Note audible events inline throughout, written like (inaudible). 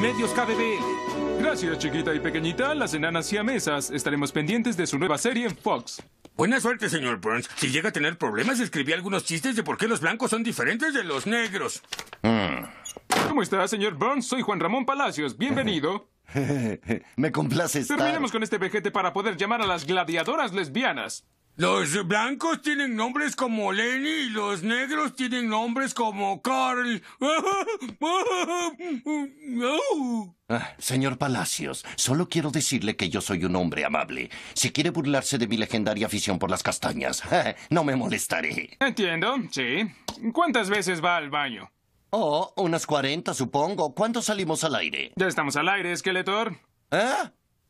medios KBB. Gracias, chiquita y pequeñita, las enanas y mesas. Estaremos pendientes de su nueva serie en Fox. Buena suerte, señor Burns. Si llega a tener problemas, escribí algunos chistes de por qué los blancos son diferentes de los negros. Mm. ¿Cómo está, señor Burns? Soy Juan Ramón Palacios. Bienvenido. (laughs) Me complace estar. Terminemos con este vejete para poder llamar a las gladiadoras lesbianas. Los blancos tienen nombres como Lenny y los negros tienen nombres como Carl. (laughs) Ah, señor Palacios, solo quiero decirle que yo soy un hombre amable. Si quiere burlarse de mi legendaria afición por las castañas, (laughs) no me molestaré. Entiendo, sí. ¿Cuántas veces va al baño? Oh, unas cuarenta, supongo. ¿Cuándo salimos al aire? Ya estamos al aire, esqueleto. ¿Eh?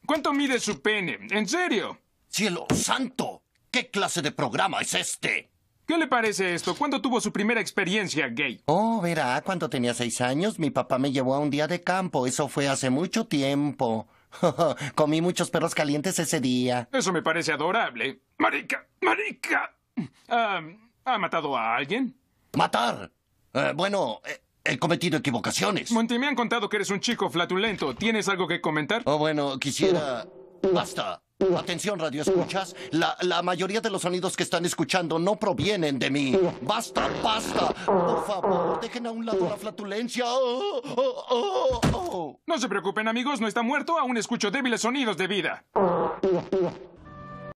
¿Cuánto mide su pene? ¿En serio? ¡Cielo santo! ¿Qué clase de programa es este? ¿Qué le parece esto? ¿Cuándo tuvo su primera experiencia gay? Oh, verá, cuando tenía seis años, mi papá me llevó a un día de campo. Eso fue hace mucho tiempo. (laughs) Comí muchos perros calientes ese día. Eso me parece adorable. Marica, marica. Ah, ¿Ha matado a alguien? ¿Matar? Eh, bueno, eh, he cometido equivocaciones. Monty, me han contado que eres un chico flatulento. ¿Tienes algo que comentar? Oh, bueno, quisiera... Basta. Atención, radio escuchas. La, mayoría de los sonidos que están escuchando no provienen de mí. Basta, basta. Por favor, dejen a un lado la flatulencia. Oh, oh, oh, no se preocupen, amigos, no está muerto. Aún escucho débiles sonidos de vida.